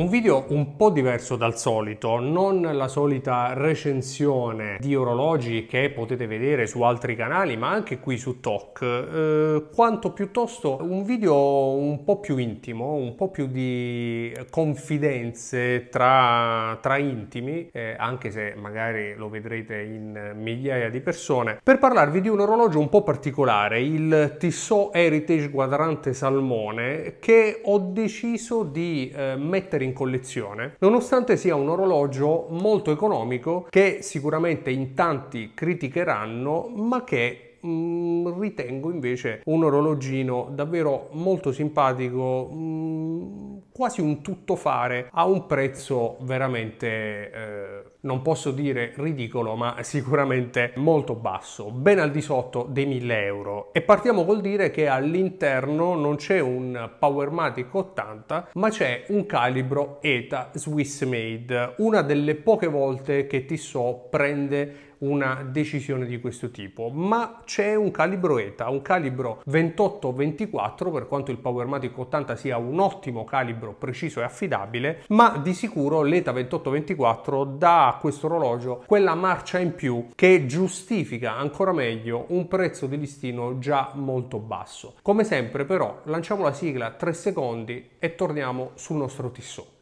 Un video un po' diverso dal solito, non la solita recensione di orologi che potete vedere su altri canali, ma anche qui su Talk, eh, quanto piuttosto un video un po' più intimo, un po' più di confidenze tra, tra intimi, eh, anche se magari lo vedrete in migliaia di persone, per parlarvi di un orologio un po' particolare, il Tissot Heritage Quadrante Salmone, che ho deciso di eh, mettere in in collezione, nonostante sia un orologio molto economico che sicuramente in tanti criticheranno, ma che mm, ritengo invece un orologino davvero molto simpatico mm, quasi un tuttofare a un prezzo veramente eh, non posso dire ridicolo, ma sicuramente molto basso, ben al di sotto dei 1000 euro. E partiamo col dire che all'interno non c'è un Powermatic 80, ma c'è un calibro ETA Swiss Made, una delle poche volte che ti so prende una decisione di questo tipo, ma c'è un calibro ETA, un calibro 28-24 per quanto il Powermatic 80 sia un ottimo calibro preciso e affidabile, ma di sicuro l'ETA 28-24 dà questo orologio quella marcia in più che giustifica ancora meglio un prezzo di listino già molto basso. Come sempre però lanciamo la sigla 3 secondi e torniamo sul nostro tissot.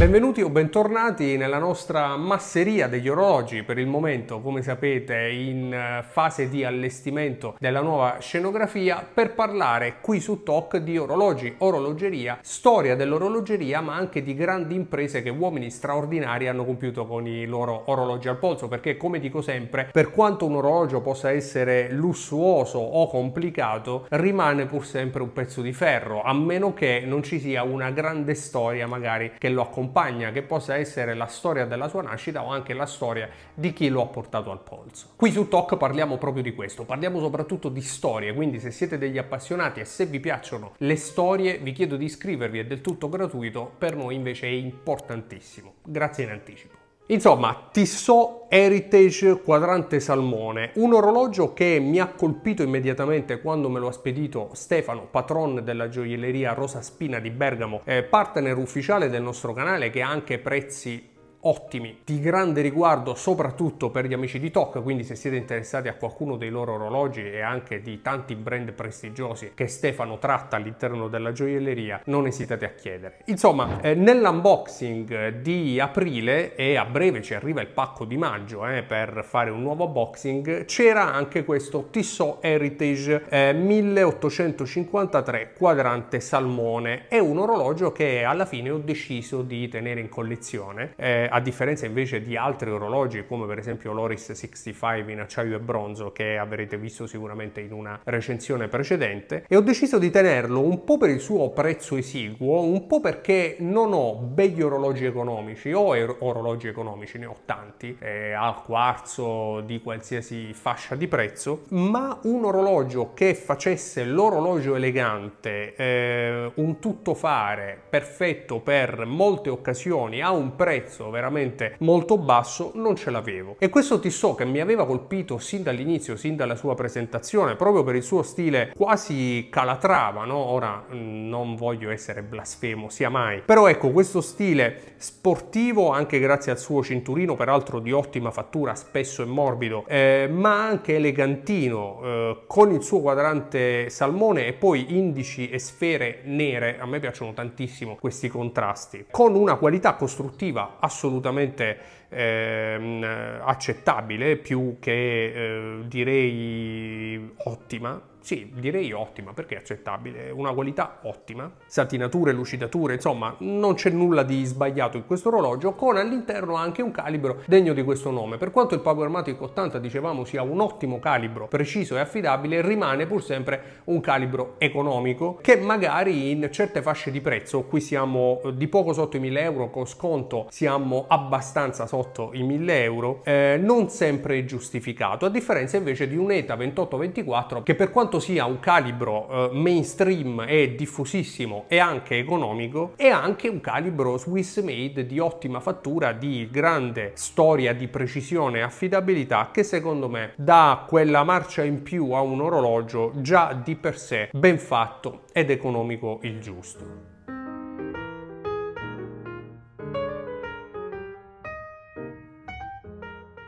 Benvenuti o bentornati nella nostra masseria degli orologi, per il momento come sapete in eh, fase di allestimento della nuova scenografia per parlare qui su TOC di orologi, orologeria, storia dell'orologeria ma anche di grandi imprese che uomini straordinari hanno compiuto con i loro orologi al polso perché come dico sempre per quanto un orologio possa essere lussuoso o complicato rimane pur sempre un pezzo di ferro a meno che non ci sia una grande storia magari che lo accompagni compagna che possa essere la storia della sua nascita o anche la storia di chi lo ha portato al polso. Qui su Talk parliamo proprio di questo, parliamo soprattutto di storie, quindi se siete degli appassionati e se vi piacciono le storie vi chiedo di iscrivervi, è del tutto gratuito, per noi invece è importantissimo. Grazie in anticipo. Insomma, Tissot Heritage Quadrante Salmone, un orologio che mi ha colpito immediatamente quando me lo ha spedito Stefano, patron della gioielleria Rosa Spina di Bergamo, eh, partner ufficiale del nostro canale che ha anche prezzi ottimi, di grande riguardo soprattutto per gli amici di TOC, quindi se siete interessati a qualcuno dei loro orologi e anche di tanti brand prestigiosi che Stefano tratta all'interno della gioielleria, non esitate a chiedere. Insomma, eh, nell'unboxing di aprile e a breve ci arriva il pacco di maggio eh, per fare un nuovo boxing, c'era anche questo Tissot Heritage eh, 1853 quadrante salmone, è un orologio che alla fine ho deciso di tenere in collezione. Eh, a differenza invece di altri orologi come per esempio l'Oris 65 in acciaio e bronzo che avrete visto sicuramente in una recensione precedente e ho deciso di tenerlo un po' per il suo prezzo esiguo, un po' perché non ho begli orologi economici, ho orologi economici, ne ho tanti, eh, al quarzo di qualsiasi fascia di prezzo, ma un orologio che facesse l'orologio elegante, eh, un tuttofare perfetto per molte occasioni a un prezzo veramente veramente molto basso non ce l'avevo e questo Tissot che mi aveva colpito sin dall'inizio sin dalla sua presentazione proprio per il suo stile quasi calatrava no? ora mm, non voglio essere blasfemo sia mai però ecco questo stile sportivo anche grazie al suo cinturino peraltro di ottima fattura spesso e morbido eh, ma anche elegantino eh, con il suo quadrante salmone e poi indici e sfere nere a me piacciono tantissimo questi contrasti con una qualità costruttiva assolutamente assolutamente ehm, accettabile, più che eh, direi ottima, sì, direi ottima, perché è accettabile, una qualità ottima, satinature, lucidature, insomma, non c'è nulla di sbagliato in questo orologio, con all'interno anche un calibro degno di questo nome. Per quanto il Powermatic 80, dicevamo, sia un ottimo calibro, preciso e affidabile, rimane pur sempre un calibro economico, che magari in certe fasce di prezzo, qui siamo eh, di poco sotto i 1000 euro, con sconto siamo abbastanza sotto i 1000 euro, eh, non sempre è giustificato, a differenza invece di un ETA 2824, che per quanto quanto sia un calibro eh, mainstream e diffusissimo e anche economico, è anche un calibro Swiss made di ottima fattura, di grande storia di precisione e affidabilità che secondo me dà quella marcia in più a un orologio già di per sé ben fatto ed economico il giusto.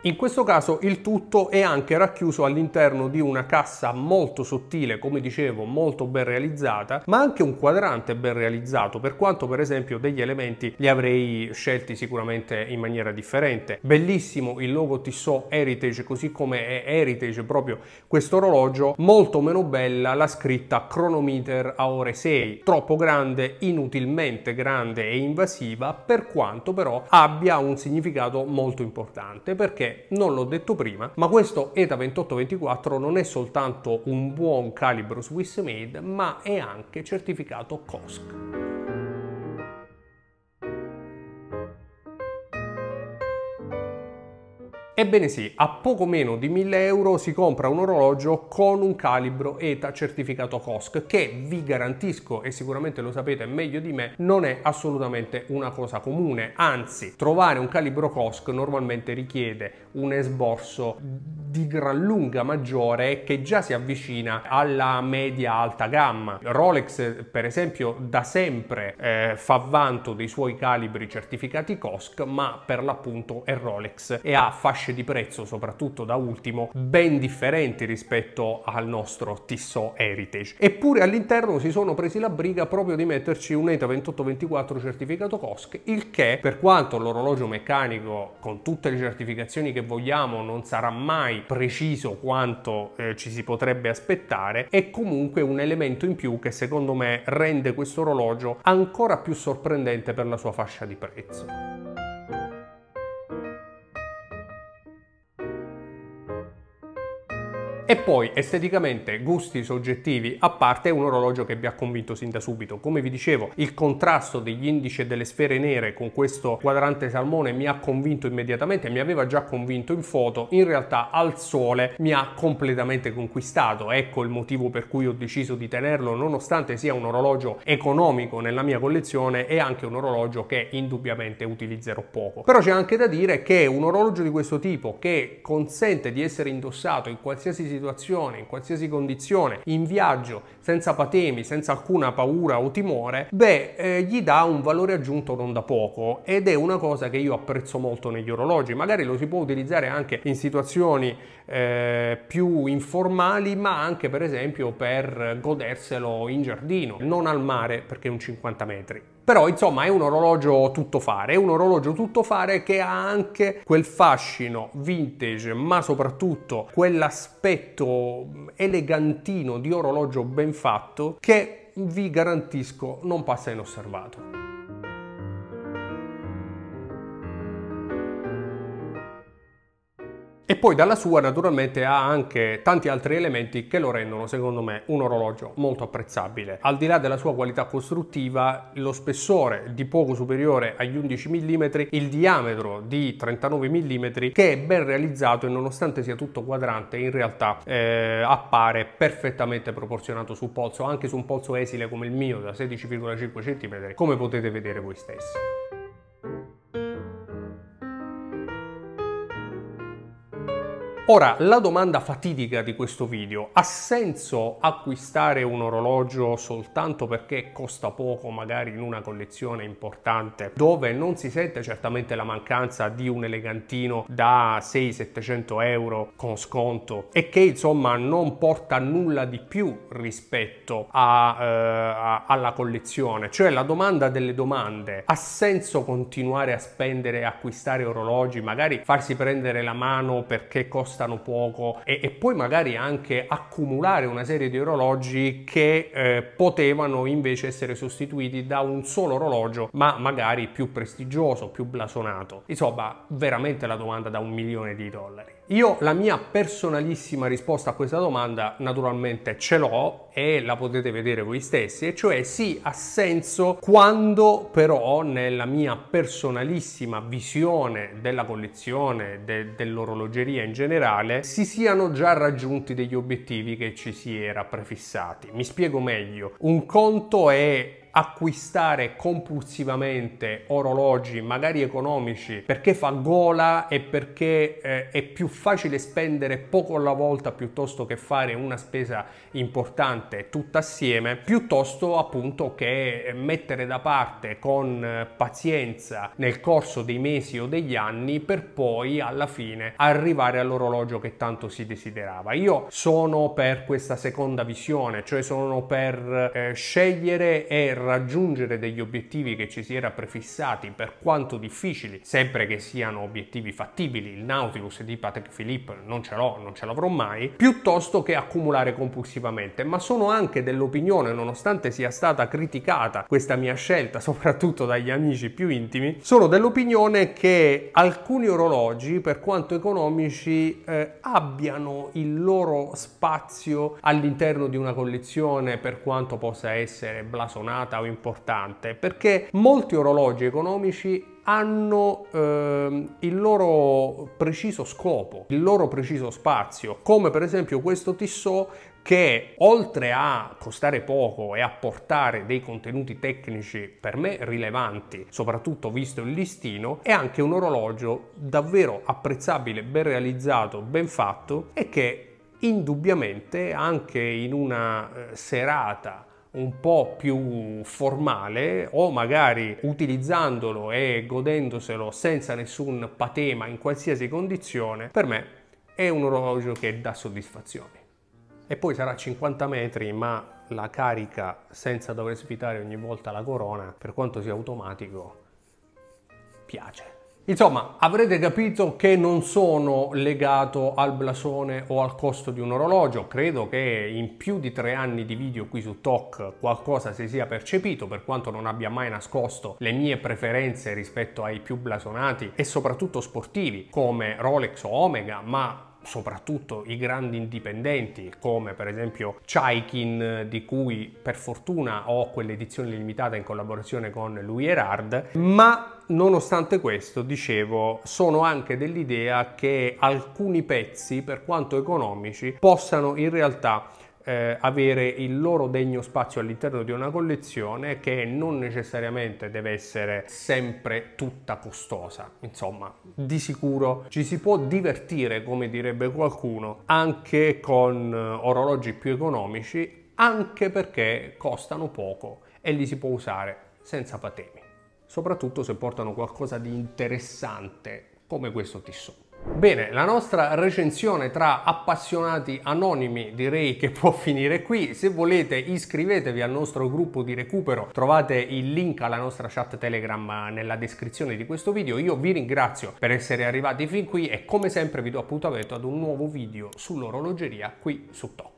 In questo caso il tutto è anche racchiuso all'interno di una cassa molto sottile, come dicevo, molto ben realizzata, ma anche un quadrante ben realizzato, per quanto per esempio degli elementi li avrei scelti sicuramente in maniera differente. Bellissimo il logo Tissot Heritage, così come è Heritage proprio questo orologio, molto meno bella la scritta cronometer a ore 6, troppo grande, inutilmente grande e invasiva, per quanto però abbia un significato molto importante, perché non l'ho detto prima, ma questo ETA 2824 non è soltanto un buon calibro Swiss made, ma è anche certificato COSC. Ebbene sì, a poco meno di 1000 euro si compra un orologio con un calibro ETA certificato COSC che vi garantisco e sicuramente lo sapete meglio di me non è assolutamente una cosa comune, anzi trovare un calibro COSC normalmente richiede un esborso di gran lunga maggiore che già si avvicina alla media alta gamma. Rolex per esempio da sempre eh, fa vanto dei suoi calibri certificati COSC ma per l'appunto è Rolex e ha fasce di prezzo soprattutto da ultimo ben differenti rispetto al nostro Tissot Heritage. Eppure all'interno si sono presi la briga proprio di metterci un ETA 2824 certificato COSC il che per quanto l'orologio meccanico con tutte le certificazioni che vogliamo non sarà mai preciso quanto eh, ci si potrebbe aspettare, è comunque un elemento in più che secondo me rende questo orologio ancora più sorprendente per la sua fascia di prezzo. E poi esteticamente, gusti soggettivi a parte, è un orologio che vi ha convinto sin da subito. Come vi dicevo, il contrasto degli indici e delle sfere nere con questo quadrante salmone mi ha convinto immediatamente, mi aveva già convinto in foto, in realtà al sole mi ha completamente conquistato. Ecco il motivo per cui ho deciso di tenerlo, nonostante sia un orologio economico nella mia collezione e anche un orologio che indubbiamente utilizzerò poco. Però c'è anche da dire che un orologio di questo tipo che consente di essere indossato in qualsiasi situazione situazione, in qualsiasi condizione, in viaggio, senza patemi, senza alcuna paura o timore, beh, eh, gli dà un valore aggiunto non da poco ed è una cosa che io apprezzo molto negli orologi. Magari lo si può utilizzare anche in situazioni eh, più informali, ma anche per esempio per goderselo in giardino, non al mare perché è un 50 metri. Però insomma è un orologio tuttofare, è un orologio tuttofare che ha anche quel fascino vintage, ma soprattutto quell'aspetto elegantino di orologio ben fatto che vi garantisco non passa inosservato. E poi dalla sua naturalmente ha anche tanti altri elementi che lo rendono secondo me un orologio molto apprezzabile. Al di là della sua qualità costruttiva, lo spessore di poco superiore agli 11 mm, il diametro di 39 mm che è ben realizzato e nonostante sia tutto quadrante in realtà eh, appare perfettamente proporzionato sul polso, anche su un polso esile come il mio da 16,5 cm come potete vedere voi stessi. Ora, la domanda fatidica di questo video, ha senso acquistare un orologio soltanto perché costa poco, magari in una collezione importante, dove non si sente certamente la mancanza di un elegantino da 600-700 euro con sconto e che insomma non porta nulla di più rispetto a, eh, alla collezione? Cioè la domanda delle domande, ha senso continuare a spendere, acquistare orologi, magari farsi prendere la mano perché costa costano poco e, e poi magari anche accumulare una serie di orologi che eh, potevano invece essere sostituiti da un solo orologio ma magari più prestigioso, più blasonato. Insomma, veramente la domanda da un milione di dollari. Io la mia personalissima risposta a questa domanda naturalmente ce l'ho e la potete vedere voi stessi, e cioè sì, ha senso quando però nella mia personalissima visione della collezione, de, dell'orologeria in generale, si siano già raggiunti degli obiettivi che ci si era prefissati. Mi spiego meglio, un conto è acquistare compulsivamente orologi, magari economici, perché fa gola e perché eh, è più facile spendere poco alla volta piuttosto che fare una spesa importante tutta assieme, piuttosto appunto che mettere da parte con eh, pazienza nel corso dei mesi o degli anni per poi alla fine arrivare all'orologio che tanto si desiderava. Io sono per questa seconda visione, cioè sono per eh, scegliere e raggiungere degli obiettivi che ci si era prefissati, per quanto difficili, sempre che siano obiettivi fattibili, il Nautilus di Patrick Philippe non ce l'ho, non ce l'avrò mai, piuttosto che accumulare compulsivamente. Ma sono anche dell'opinione, nonostante sia stata criticata questa mia scelta, soprattutto dagli amici più intimi, sono dell'opinione che alcuni orologi, per quanto economici, eh, abbiano il loro spazio all'interno di una collezione, per quanto possa essere blasonata alta o importante, perché molti orologi economici hanno eh, il loro preciso scopo, il loro preciso spazio, come per esempio questo Tissot che oltre a costare poco e a portare dei contenuti tecnici per me rilevanti, soprattutto visto il listino, è anche un orologio davvero apprezzabile, ben realizzato, ben fatto e che indubbiamente anche in una eh, serata un po' più formale o magari utilizzandolo e godendoselo senza nessun patema in qualsiasi condizione, per me è un orologio che dà soddisfazioni. E poi sarà 50 metri, ma la carica senza dover svitare ogni volta la corona, per quanto sia automatico, piace. Insomma, avrete capito che non sono legato al blasone o al costo di un orologio, credo che in più di tre anni di video qui su TOC qualcosa si sia percepito, per quanto non abbia mai nascosto le mie preferenze rispetto ai più blasonati e soprattutto sportivi come Rolex o Omega, ma soprattutto i grandi indipendenti come per esempio Chaikin di cui per fortuna ho quell'edizione limitata in collaborazione con Louis Erard ma nonostante questo, dicevo, sono anche dell'idea che alcuni pezzi, per quanto economici, possano in realtà eh, avere il loro degno spazio all'interno di una collezione che non necessariamente deve essere sempre tutta costosa. Insomma, di sicuro ci si può divertire, come direbbe qualcuno, anche con eh, orologi più economici, anche perché costano poco e li si può usare senza patemi soprattutto se portano qualcosa di interessante come questo tessuto. Bene, la nostra recensione tra appassionati anonimi direi che può finire qui. Se volete iscrivetevi al nostro gruppo di recupero, trovate il link alla nostra chat Telegram nella descrizione di questo video. Io vi ringrazio per essere arrivati fin qui e come sempre vi do appuntamento ad un nuovo video sull'orologeria qui su Tokyo.